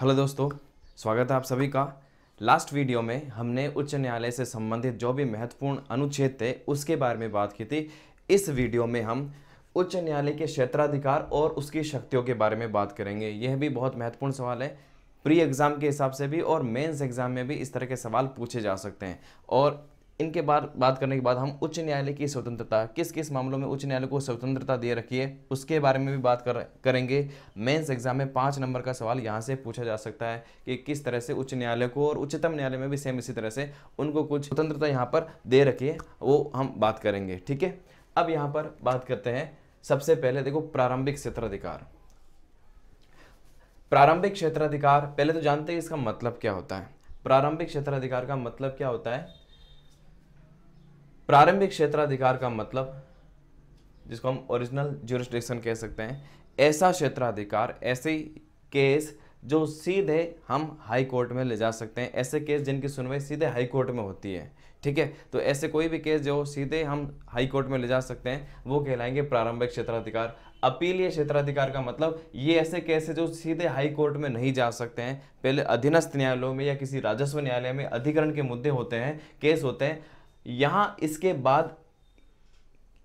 hello दोस्तों स्वागत है आप सभी का लास्ट वीडियो में हमने उच्च न्यायालय से संबंधित जो भी महत्वपूर्ण अनुच्छेद थे उसके बारे में बात की थी इस वीडियो में हम उच्च न्यायालय के क्षेत्राधिकार और उसकी शक्तियों के बारे में बात करेंगे यह भी बहुत महत्वपूर्ण सवाल है प्री एग्ज़ाम के हिसाब से भी और मेंस एग्ज़ाम में भी इस तरह के सवाल पूछे जा सकते हैं और इनके बाद बात करने के बाद हम उच्च न्यायालय की स्वतंत्रता किस किस मामलों में उच्च न्यायालय को स्वतंत्रता दे रखी है उसके बारे में भी बात कर करेंगे मेंस एग्जाम में पाँच नंबर का सवाल यहाँ से पूछा जा सकता है कि किस तरह से उच्च न्यायालय को और उच्चतम न्यायालय में भी सेम इसी तरह से उनको कुछ स्वतंत्रता यहाँ पर दे रखी है वो हम बात करेंगे ठीक है अब यहाँ पर बात करते हैं सबसे पहले देखो प्रारंभिक क्षेत्राधिकार प्रारंभिक क्षेत्राधिकार पहले तो जानते हैं इसका मतलब क्या होता है प्रारंभिक क्षेत्राधिकार का मतलब क्या होता है प्रारंभिक क्षेत्राधिकार का मतलब जिसको हम ओरिजिनल ज्यूरिस्डिक्शन कह सकते हैं ऐसा क्षेत्राधिकार ऐसे केस जो सीधे हम हाई कोर्ट में ले जा सकते हैं ऐसे केस जिनकी सुनवाई सीधे हाई कोर्ट में होती है ठीक है तो ऐसे कोई भी केस जो सीधे हम हाई कोर्ट में ले जा सकते हैं वो कहलाएंगे प्रारंभिक क्षेत्राधिकार अपीलीय क्षेत्राधिकार का मतलब ये ऐसे केस है जो सीधे हाई कोर्ट में नहीं जा सकते हैं पहले अधीनस्थ न्यायालयों में या किसी राजस्व न्यायालय में अधिकरण के मुद्दे होते हैं केस होते हैं यहां इसके बाद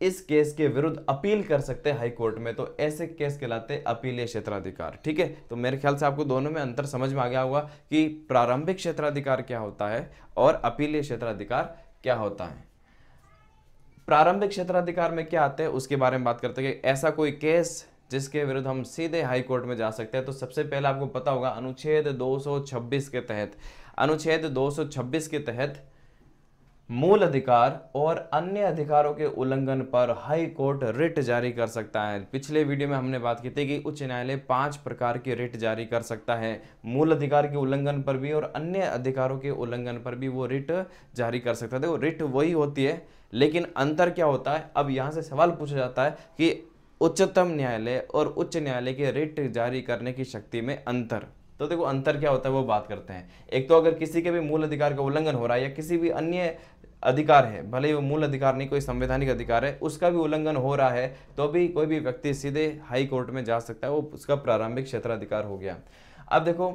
इस केस के विरुद्ध अपील कर सकते हैं हाई कोर्ट में तो ऐसे केस कहलाते अपीलीय क्षेत्राधिकार ठीक है तो मेरे ख्याल से आपको दोनों में अंतर समझ में आ गया होगा कि प्रारंभिक क्षेत्राधिकार क्या होता है और अपीलीय क्षेत्राधिकार क्या होता है प्रारंभिक क्षेत्राधिकार में क्या आते हैं उसके बारे में बात करते हैं कि ऐसा कोई केस जिसके विरुद्ध हम सीधे हाई कोर्ट में जा सकते हैं तो सबसे पहले आपको पता होगा अनुच्छेद 226 के तहत अनुच्छेद 226 के तहत मूल अधिकार और अन्य अधिकारों के उल्लंघन पर हाई कोर्ट रिट जारी कर सकता है पिछले वीडियो में हमने बात की थी कि उच्च न्यायालय पांच प्रकार के रिट जारी कर सकता है मूल अधिकार के उल्लंघन पर भी और अन्य अधिकारों के उल्लंघन पर भी वो रिट जारी कर सकता है देखो रिट वही होती है लेकिन अंतर क्या होता है अब यहाँ से सवाल पूछा जाता है कि उच्चतम न्यायालय और उच्च न्यायालय के रिट जारी करने की शक्ति में अंतर तो देखो अंतर क्या होता है वो बात करते हैं एक तो अगर किसी के भी मूल अधिकार का उल्लंघन हो रहा है या किसी भी अन्य अधिकार है भले ही वो मूल अधिकार नहीं कोई संवैधानिक अधिकार है उसका भी उल्लंघन हो रहा है तो भी कोई भी व्यक्ति सीधे हाई कोर्ट में जा सकता है वो उसका प्रारंभिक क्षेत्राधिकार हो गया अब देखो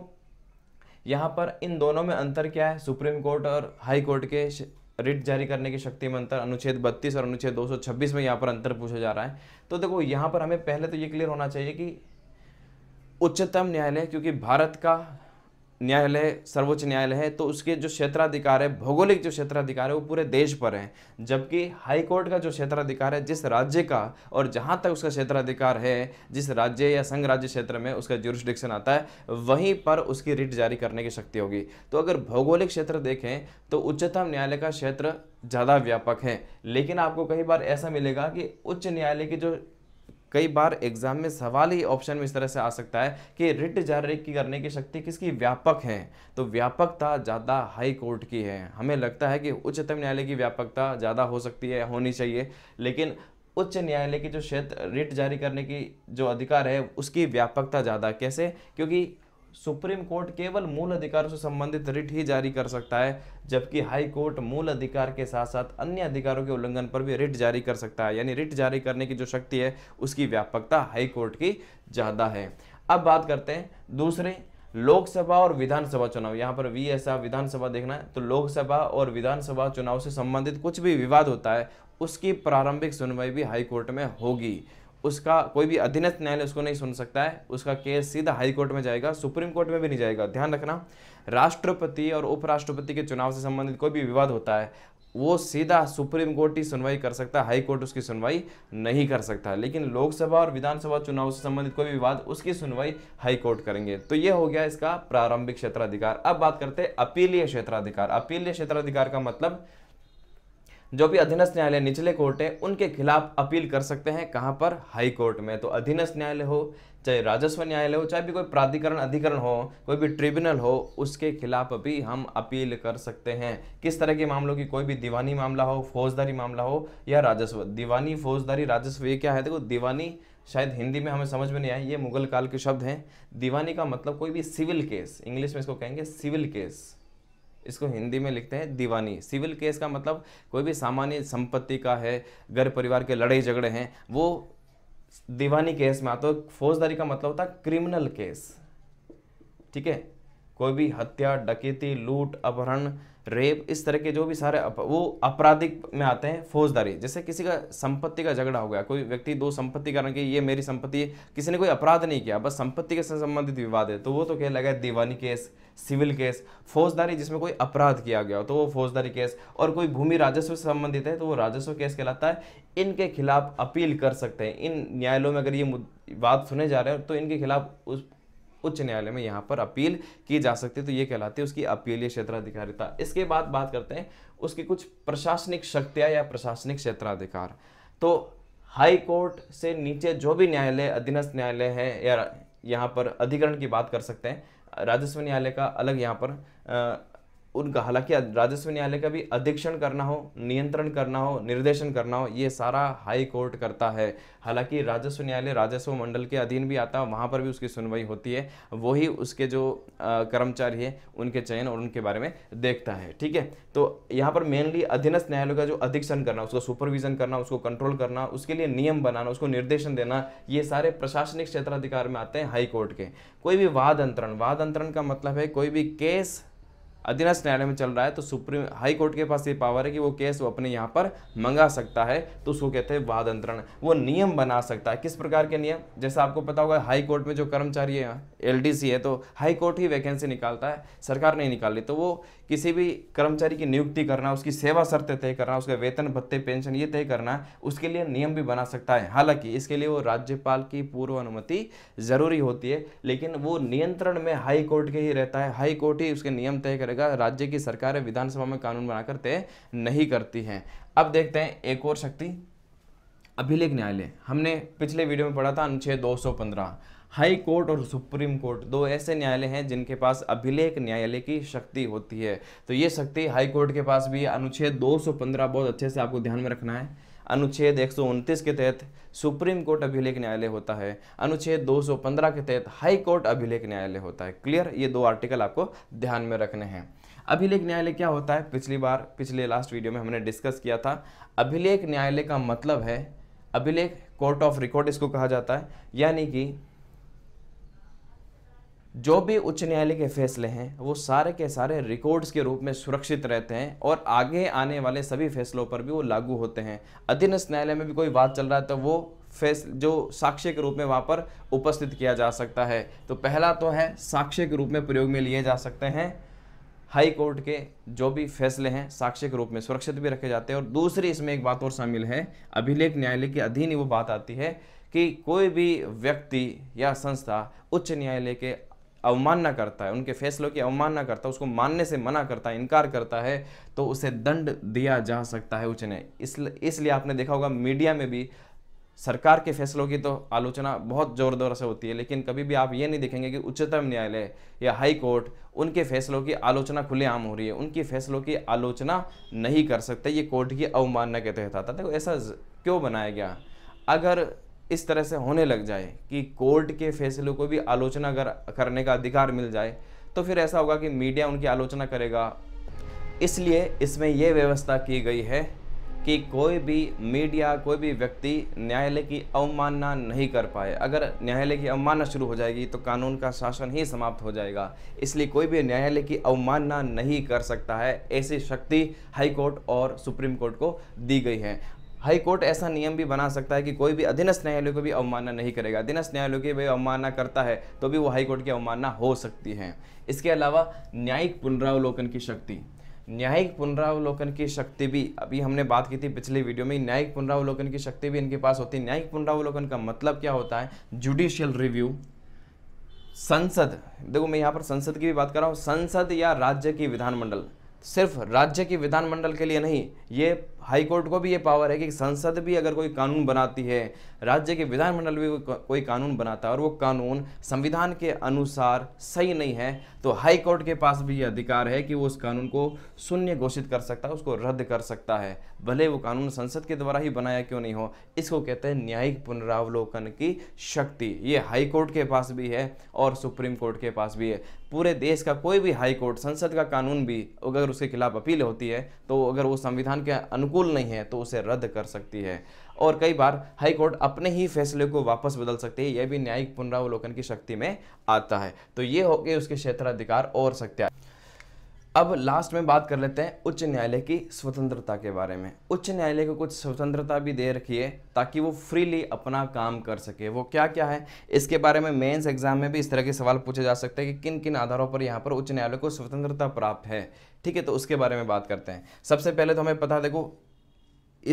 यहाँ पर इन दोनों में अंतर क्या है सुप्रीम कोर्ट और हाई कोर्ट के रिट जारी करने की शक्ति में अंतर अनुच्छेद 32 और अनुच्छेद 226 में यहाँ पर अंतर पूछा जा रहा है तो देखो यहाँ पर हमें पहले तो ये क्लियर होना चाहिए कि उच्चतम न्यायालय क्योंकि भारत का न्यायालय सर्वोच्च न्यायालय है तो उसके जो क्षेत्राधिकार है भौगोलिक जो क्षेत्राधिकार है वो पूरे देश पर हैं जबकि हाई कोर्ट का जो क्षेत्राधिकार है जिस राज्य का और जहाँ तक उसका क्षेत्राधिकार है जिस राज्य या संघ राज्य क्षेत्र में उसका जुरिस्डिक्शन आता है वहीं पर उसकी रिट जारी करने की शक्ति होगी तो अगर भौगोलिक क्षेत्र देखें तो उच्चतम न्यायालय का क्षेत्र ज़्यादा व्यापक है लेकिन आपको कई बार ऐसा मिलेगा कि उच्च न्यायालय की जो कई बार एग्जाम में सवाल ही ऑप्शन में इस तरह से आ सकता है कि रिट जारी करने की शक्ति किसकी व्यापक है तो व्यापकता ज़्यादा हाई कोर्ट की है हमें लगता है कि उच्चतम न्यायालय की व्यापकता ज़्यादा हो सकती है होनी चाहिए लेकिन उच्च न्यायालय की जो क्षेत्र रिट जारी करने की जो अधिकार है उसकी व्यापकता ज़्यादा कैसे क्योंकि सुप्रीम कोर्ट केवल मूल अधिकारों से संबंधित रिट ही जारी कर सकता है जबकि हाई कोर्ट मूल अधिकार के साथ साथ अन्य अधिकारों के उल्लंघन पर भी रिट जारी कर सकता है यानी रिट जारी करने की जो शक्ति है उसकी व्यापकता हाई कोर्ट की ज़्यादा है अब बात करते हैं दूसरे लोकसभा और विधानसभा चुनाव यहाँ पर वी विधानसभा देखना है तो लोकसभा और विधानसभा चुनाव से संबंधित कुछ भी विवाद होता है उसकी प्रारंभिक सुनवाई भी हाई कोर्ट में होगी उसका कोई भी अधीनस्थ न्यायालय उसको नहीं सुन सकता है उसका केस सीधा हाई कोर्ट में जाएगा सुप्रीम कोर्ट में भी नहीं जाएगा ध्यान रखना राष्ट्रपति और उपराष्ट्रपति के चुनाव से संबंधित कोई भी विवाद होता है वो सीधा सुप्रीम कोर्ट ही सुनवाई कर सकता है हाई कोर्ट उसकी सुनवाई नहीं कर सकता लेकिन लोकसभा और विधानसभा चुनाव से संबंधित कोई भी विवाद उसकी सुनवाई हाई कोर्ट करेंगे तो ये हो गया इसका प्रारंभिक क्षेत्राधिकार अब बात करते हैं अपीलीय क्षेत्राधिकार अपीलीय क्षेत्राधिकार का मतलब जो भी अधीनस्थ न्यायालय निचले कोर्ट है उनके खिलाफ अपील कर सकते हैं कहाँ पर हाई कोर्ट में तो अधीनस्थ न्यायालय हो चाहे राजस्व न्यायालय हो चाहे भी कोई प्राधिकरण अधिकरण हो कोई भी ट्रिब्यूनल हो उसके खिलाफ भी हम अपील कर सकते हैं किस तरह के मामलों की कोई भी दीवानी मामला हो फौजदारी मामला हो या राजस्व दीवानी फौजदारी राजस्व ये क्या है देखो दीवानी शायद हिंदी में हमें समझ में नहीं आए ये मुगल काल के शब्द हैं दीवानी का मतलब कोई भी सिविल केस इंग्लिश में इसको कहेंगे सिविल केस इसको हिंदी में लिखते हैं दीवानी सिविल केस का मतलब कोई भी सामान्य संपत्ति का है घर परिवार के लड़ाई झगड़े हैं वो दीवानी केस में आता है तो फौजदारी का मतलब होता है क्रिमिनल केस ठीक है कोई भी हत्या डकैती लूट अपहरण रेप इस तरह के जो भी सारे अप, वो आपराधिक में आते हैं फौजदारी जैसे किसी का संपत्ति का झगड़ा हो गया कोई व्यक्ति दो संपत्ति कारण कि ये मेरी संपत्ति है किसी ने कोई अपराध नहीं किया बस संपत्ति के संबंधित विवाद है तो वो तो कहलाएगा दीवानी केस सिविल केस फौजदारी जिसमें कोई अपराध किया गया हो तो वो फौजदारी केस और कोई भूमि राजस्व से संबंधित है तो वो राजस्व केस कहलाता है इनके खिलाफ अपील कर सकते हैं इन न्यायालयों में अगर ये बात सुने जा रहे हो तो इनके खिलाफ उस उच्च न्यायालय में यहाँ पर अपील की जा सकती है तो ये कहलाती है उसकी अपीलीय क्षेत्राधिकारिता इसके बाद बात करते हैं उसकी कुछ प्रशासनिक शक्तियाँ या प्रशासनिक क्षेत्राधिकार तो हाई कोर्ट से नीचे जो भी न्यायालय अधीनस्थ न्यायालय है या यहाँ पर अधिकरण की बात कर सकते हैं राजस्व न्यायालय का अलग यहाँ पर उनका हालांकि राजस्व न्यायालय का भी अधीक्षण करना हो नियंत्रण करना हो निर्देशन करना हो ये सारा हाई कोर्ट करता है हालांकि राजस्व न्यायालय राजस्व मंडल के अधीन भी आता है वहाँ पर भी उसकी सुनवाई होती है वही उसके जो कर्मचारी है उनके चयन और उनके बारे में देखता है ठीक है तो यहाँ पर मेनली अधीनस्थ न्यायालय का जो अधीक्षण करना उसका सुपरविजन करना उसको कंट्रोल करना उसके लिए नियम बनाना उसको निर्देशन देना ये सारे प्रशासनिक क्षेत्राधिकार में आते हैं हाई कोर्ट के कोई भी वाद अंतरण वाद अंतरण का मतलब है कोई भी केस अधीनस्थ न्यायालय में चल रहा है तो सुप्रीम हाई कोर्ट के पास ये पावर है कि वो केस वो अपने यहाँ पर मंगा सकता है तो उसको कहते हैं वाद अंतरण वो नियम बना सकता है किस प्रकार के नियम जैसे आपको पता होगा हाई कोर्ट में जो कर्मचारी है एल है तो हाई कोर्ट ही वैकेंसी निकालता है सरकार नहीं निकाली तो वो किसी भी कर्मचारी की नियुक्ति करना उसकी सेवा शर्तें तय करना उसके वेतन भत्ते पेंशन ये तय करना उसके लिए नियम भी बना सकता है हालांकि इसके लिए वो राज्यपाल की पूर्व अनुमति जरूरी होती है लेकिन वो नियंत्रण में हाई कोर्ट के ही रहता है हाई कोर्ट ही उसके नियम तय करेगा राज्य की सरकारें विधानसभा में कानून बनाकर तय नहीं करती हैं अब देखते हैं एक और शक्ति अभिलेख न्यायालय हमने पिछले वीडियो में पढ़ा था अनुच्छेद दो हाई कोर्ट और सुप्रीम कोर्ट दो ऐसे न्यायालय हैं जिनके पास अभिलेख न्यायालय की शक्ति होती है तो ये शक्ति हाई कोर्ट के पास भी अनुच्छेद 215 बहुत अच्छे से आपको ध्यान में रखना है अनुच्छेद एक के तहत सुप्रीम कोर्ट अभिलेख न्यायालय होता है अनुच्छेद 215 के तहत हाई कोर्ट अभिलेख न्यायालय होता है क्लियर ये दो आर्टिकल आपको ध्यान में रखने हैं अभिलेख न्यायालय क्या होता है पिछली बार पिछले लास्ट वीडियो में हमने डिस्कस किया था अभिलेख न्यायालय का मतलब है अभिलेख कोर्ट ऑफ रिकॉर्ड इसको कहा जाता है यानी कि जो भी उच्च न्यायालय के फैसले हैं वो सारे के सारे रिकॉर्ड्स के रूप में सुरक्षित रहते हैं और आगे आने वाले सभी फैसलों पर भी वो लागू होते हैं अधीनस्थ न्यायालय में भी कोई बात चल रहा है तो वो फैस जो साक्ष्य के रूप में वहाँ पर उपस्थित किया जा सकता है तो पहला तो है साक्ष्य के रूप में प्रयोग में लिए जा सकते हैं हाई कोर्ट के जो भी फैसले हैं साक्ष्य के रूप में सुरक्षित भी रखे जाते हैं और दूसरी इसमें एक बात और शामिल है अभिलेख न्यायालय के अधीन ही वो बात आती है कि कोई भी व्यक्ति या संस्था उच्च न्यायालय के अवमानना करता है उनके फैसलों की अवमानना करता है उसको मानने से मना करता है इनकार करता है तो उसे दंड दिया जा सकता है उच्च न्याय इसलिए आपने देखा होगा मीडिया में भी सरकार के फैसलों की तो आलोचना बहुत जोर जोर से होती है लेकिन कभी भी आप ये नहीं देखेंगे कि उच्चतम न्यायालय या हाई कोर्ट उनके फैसलों की आलोचना खुलेआम हो रही है उनके फैसलों की आलोचना नहीं कर सकते ये कोर्ट की अवमानना के तहत आता देखो ऐसा क्यों बनाया गया अगर इस तरह से होने लग जाए कि कोर्ट के फैसलों को भी आलोचना कर, करने का अधिकार मिल जाए तो फिर ऐसा होगा कि मीडिया उनकी आलोचना करेगा इसलिए इसमें यह व्यवस्था की गई है कि कोई भी मीडिया कोई भी व्यक्ति न्यायालय की अवमानना नहीं कर पाए अगर न्यायालय की अवमानना शुरू हो जाएगी तो कानून का शासन ही समाप्त हो जाएगा इसलिए कोई भी न्यायालय की अवमानना नहीं कर सकता है ऐसी शक्ति हाई कोर्ट और सुप्रीम कोर्ट को दी गई है हाई कोर्ट ऐसा नियम भी बना सकता है कि कोई भी अधीनस्थ न्यायालय को भी अवमानना नहीं करेगा अधीनस्थ न्यायालय की भी अवमानना करता है तो भी वो हाई कोर्ट की अवमानना हो सकती है इसके अलावा न्यायिक पुनरावलोकन की शक्ति न्यायिक पुनरावलोकन की शक्ति भी अभी हमने बात की थी पिछले वीडियो में न्यायिक पुनरावलोकन की शक्ति भी इनके पास होती है न्यायिक पुनरावलोकन का मतलब क्या होता है जुडिशियल रिव्यू संसद देखो मैं यहाँ पर संसद की भी बात कर रहा हूँ संसद या राज्य की विधानमंडल सिर्फ राज्य की विधानमंडल के लिए नहीं ये हाई कोर्ट को भी ये पावर है कि संसद भी अगर कोई कानून बनाती है राज्य के विधानमंडल भी कोई कानून बनाता है और वो कानून संविधान के अनुसार सही नहीं है तो हाई कोर्ट के पास भी ये अधिकार है कि वो उस कानून को शून्य घोषित कर सकता है उसको रद्द कर सकता है भले वो कानून संसद के द्वारा ही बनाया क्यों नहीं हो इसको कहते हैं न्यायिक पुनरावलोकन की शक्ति ये हाई कोर्ट के पास भी है और सुप्रीम कोर्ट के पास भी है पूरे देश का कोई भी हाई कोर्ट संसद का कानून भी अगर उसके खिलाफ अपील होती है तो अगर वो संविधान के अनु अनुकूल नहीं है तो उसे रद्द कर सकती है और कई बार हाई कोर्ट अपने ही फैसले को वापस बदल सकती है यह भी न्यायिक पुनरावलोकन की शक्ति में आता है तो ये हो गए उसके क्षेत्राधिकार और सत्या अब लास्ट में बात कर लेते हैं उच्च न्यायालय की स्वतंत्रता के बारे में उच्च न्यायालय को कुछ स्वतंत्रता भी दे रखी है ताकि वो फ्रीली अपना काम कर सके वो क्या क्या है इसके बारे में मेंस एग्जाम में भी इस तरह के सवाल पूछे जा सकते हैं कि किन किन आधारों पर यहाँ पर उच्च न्यायालय को स्वतंत्रता प्राप्त है ठीक है तो उसके बारे में बात करते हैं सबसे पहले तो हमें पता देखो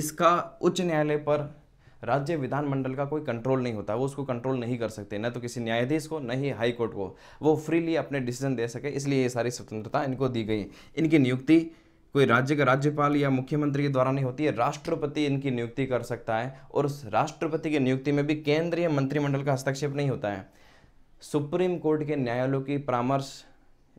इसका उच्च न्यायालय पर राज्य विधानमंडल का कोई कंट्रोल नहीं होता वो उसको कंट्रोल नहीं कर सकते न तो किसी न्यायाधीश को न ही हाई कोर्ट को वो फ्रीली अपने डिसीजन दे सके इसलिए ये सारी स्वतंत्रता इनको दी गई इनकी नियुक्ति कोई राज्य का राज्यपाल या मुख्यमंत्री के द्वारा नहीं होती है राष्ट्रपति इनकी नियुक्ति कर सकता है और उस राष्ट्रपति की नियुक्ति में भी केंद्रीय मंत्रिमंडल का हस्तक्षेप नहीं होता है सुप्रीम कोर्ट के न्यायालयों की परामर्श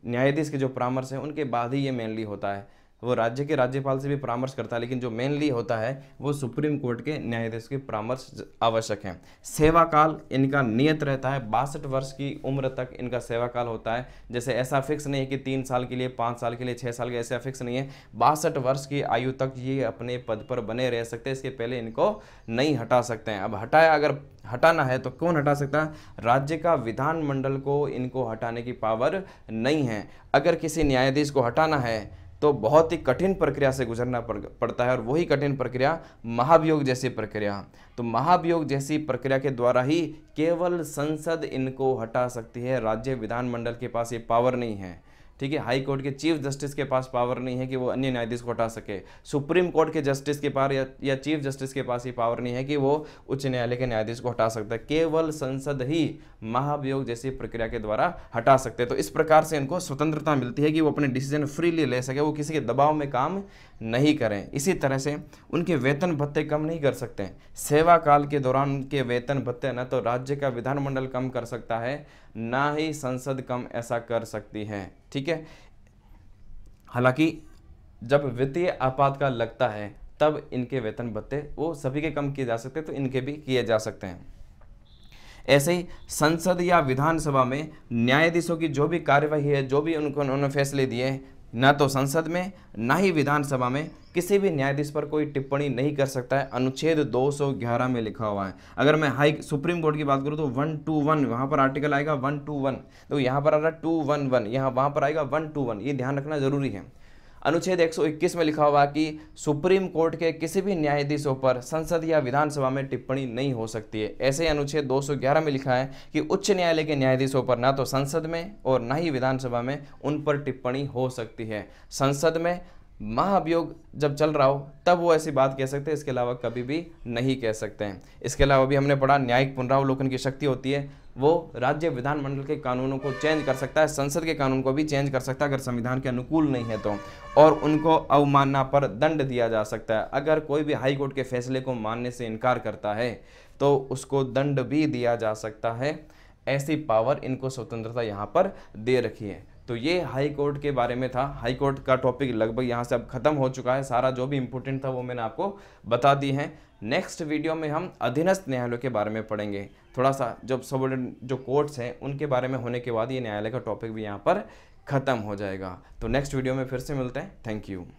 न्यायाधीश के जो परामर्श हैं उनके बाद ही ये मेनली होता है वो राज्य के राज्यपाल से भी परामर्श करता है लेकिन जो मेनली होता है वो सुप्रीम कोर्ट के न्यायाधीश के परामर्श आवश्यक हैं सेवा काल इनका नियत रहता है बासठ वर्ष की उम्र तक इनका सेवा काल होता है जैसे ऐसा फिक्स नहीं है कि तीन साल के लिए पाँच साल के लिए छः साल के ऐसा फिक्स नहीं है बासठ वर्ष की आयु तक ये अपने पद पर बने रह सकते हैं इसके पहले इनको नहीं हटा सकते हैं अब हटाया अगर हटाना है तो कौन हटा सकता है राज्य का विधानमंडल को इनको हटाने की पावर नहीं है अगर किसी न्यायाधीश को हटाना है तो बहुत ही कठिन प्रक्रिया से गुजरना पड़ता है और वही कठिन प्रक्रिया महाभियोग जैसी प्रक्रिया तो महाभियोग जैसी प्रक्रिया के द्वारा ही केवल संसद इनको हटा सकती है राज्य विधानमंडल के पास ये पावर नहीं है ठीक है हाई कोर्ट के चीफ जस्टिस के पास पावर नहीं है कि वो अन्य न्यायाधीश को हटा सके सुप्रीम कोर्ट के जस्टिस के पास या, या चीफ जस्टिस के पास ही पावर नहीं है कि वो उच्च न्यायालय के न्यायाधीश को हटा सकता है केवल संसद ही महाभियोग जैसी प्रक्रिया के द्वारा हटा सकते हैं तो इस प्रकार से इनको स्वतंत्रता मिलती है कि वो अपने डिसीजन फ्रीली ले सके वो किसी के दबाव में काम नहीं करें इसी तरह से उनके वेतन भत्ते कम नहीं कर सकते सेवा काल के दौरान उनके वेतन भत्ते न तो राज्य का विधानमंडल कम कर सकता है ना ही संसद कम ऐसा कर सकती है ठीक है हालांकि जब वित्तीय आपातकाल लगता है तब इनके वेतन भत्ते वो सभी के कम किए जा सकते हैं तो इनके भी किए जा सकते हैं ऐसे ही संसद या विधानसभा में न्यायाधीशों की जो भी कार्यवाही है जो भी उनको उन्होंने फैसले दिए न तो संसद में न ही विधानसभा में किसी भी न्यायाधीश पर कोई टिप्पणी नहीं कर सकता है अनुच्छेद 211 में लिखा हुआ है अगर मैं हाई सुप्रीम कोर्ट की बात करूँ तो वन टू वन वहाँ पर आर्टिकल आएगा वन टू वन तो यहाँ पर आ रहा है टू वन वन यहाँ वहाँ पर आएगा वन टू वन ये ध्यान रखना जरूरी है अनुच्छेद 121 में लिखा हुआ कि सुप्रीम कोर्ट के किसी भी न्यायाधीशों पर संसद या विधानसभा में टिप्पणी नहीं हो सकती है ऐसे ही अनुच्छेद 211 में लिखा है कि उच्च न्यायालय के न्यायाधीशों पर ना तो संसद में और ना ही विधानसभा में उन पर टिप्पणी हो सकती है संसद में महाभियोग जब चल रहा हो तब वो ऐसी बात कह सकते हैं इसके अलावा कभी भी नहीं कह सकते हैं इसके अलावा भी हमने पढ़ा न्यायिक पुनरावलोकन की शक्ति होती है वो राज्य विधानमंडल के कानूनों को चेंज कर सकता है संसद के कानून को भी चेंज कर सकता है अगर संविधान के अनुकूल नहीं है तो और उनको अवमानना पर दंड दिया जा सकता है अगर कोई भी हाईकोर्ट के फैसले को मानने से इनकार करता है तो उसको दंड भी दिया जा सकता है ऐसी पावर इनको स्वतंत्रता यहाँ पर दे रखी है तो ये हाई कोर्ट के बारे में था हाई कोर्ट का टॉपिक लगभग यहाँ से अब ख़त्म हो चुका है सारा जो भी इम्पोर्टेंट था वो मैंने आपको बता दी है नेक्स्ट वीडियो में हम अधीनस्थ न्यायालयों के बारे में पढ़ेंगे थोड़ा सा जब सब जो कोर्ट्स हैं उनके बारे में होने के बाद ये न्यायालय का टॉपिक भी यहाँ पर ख़त्म हो जाएगा तो नेक्स्ट वीडियो में फिर से मिलते हैं थैंक यू